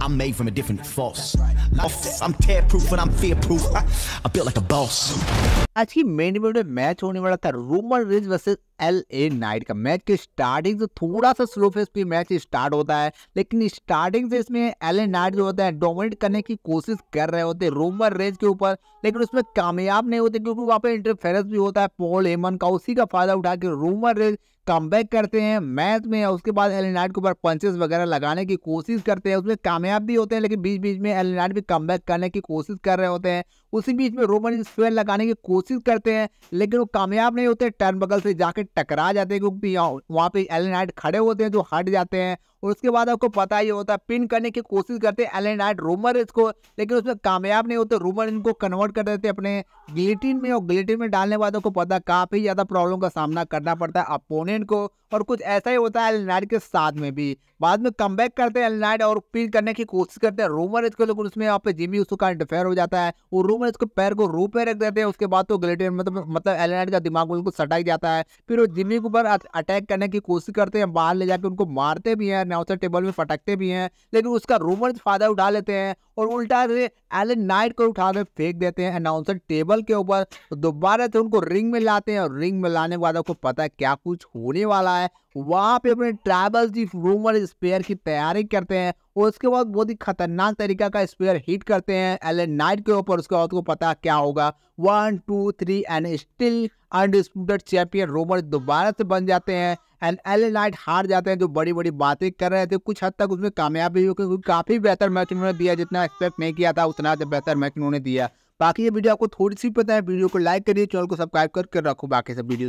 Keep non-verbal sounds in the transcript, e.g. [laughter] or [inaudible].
I'm made from a different force. I'm tear proof and I'm fear proof. [laughs] I built like a boss. आज की main event में match होने वाला था Roman Reigns versus L A Knight का match की starting से थोड़ा सा स्लो फेस पे मैच स्टार्ट होता है लेकिन स्टार्टिंग से इसमें एल ए नाइट जो होता है डोमिनेट करने की कोशिश कर रहे होते हैं रोमन रेंज के ऊपर लेकिन उसमें कामयाब नहीं होते क्योंकि वहाँ पे इंटरफेरेंस भी होता है पॉल एमन का उसी का फायदा उठा के रोमन रेंज कम करते हैं मैच में उसके बाद एल नाइट के ऊपर पंचेस वगैरह लगाने की कोशिश करते हैं उसमें कामयाब भी होते हैं लेकिन बीच बीच में एल नाइट भी कम करने की कोशिश कर रहे होते हैं उसी बीच में रोमन स्क्वेयर लगाने की कोशिश करते हैं लेकिन वो कामयाब नहीं होते टर्न बगल से जाके टकरा जाते हैं क्योंकि वहाँ पे एलन हाइट खड़े होते हैं जो हट जाते हैं उसके बाद आपको पता ही होता है पिन करने की कोशिश करते हैं एलन आइट रूमर इसको लेकिन उसमें कामयाब नहीं होते रूमर इनको कन्वर्ट कर देते अपने ग्लिटिन में और ग्लिटिन में डालने बाद आपको पता काफ़ी ज़्यादा प्रॉब्लम का सामना करना पड़ता है अपोनेंट को और कुछ ऐसा ही होता है एलन के साथ में भी बाद में कम करते हैं एलन और पिन करने की कोशिश करते हैं रूमर इसको लेकिन उसमें यहाँ पे जिमी उसको इंटरफेयर हो जाता है वो रूमर इसको पैर को रूप में रख देते हैं उसके बाद तो ग्लिटिन तो मतलब मतलब एलन का दिमाग बिल्कुल सटाई जाता है फिर वो जिमी के ऊपर अटैक करने की कोशिश करते हैं बाहर ले जाकर उनको मारते भी हैं नौसर टेबल में फटकते भी हैं लेकिन उसका रूमर फायदा उठा लेते हैं और उल्टा से एलन नाइट को उठा कर फेंक देते हैं अनाउंसर टेबल के ऊपर तो दोबारा से उनको रिंग में लाते हैं और रिंग में लाने के बाद आपको पता है क्या कुछ होने वाला है वहाँ पे अपने ट्राइबल की रूमर स्पेयर की तैयारी करते हैं और उसके बाद बहुत ही खतरनाक तरीका का स्पेयर हिट करते हैं एलन नाइट के ऊपर उसके बाद को पता क्या होगा one two three and still undisputed champion Roman दोबारा से बन जाते हैं एंड एल नाइट हार जाते हैं जो बड़ी बड़ी बातें कर रहे थे कुछ हद तक उसमें कामयाब भी हुई क्योंकि काफ़ी बेहतर मैच उन्होंने दिया जितना एक्सपेक्ट नहीं किया था उतना बेहतर मैच उन्होंने दिया बाकी ये वीडियो आपको थोड़ी सी पता है वीडियो को लाइक करिए चैनल को सब्सक्राइब करके रखो बाकी सब वीडियो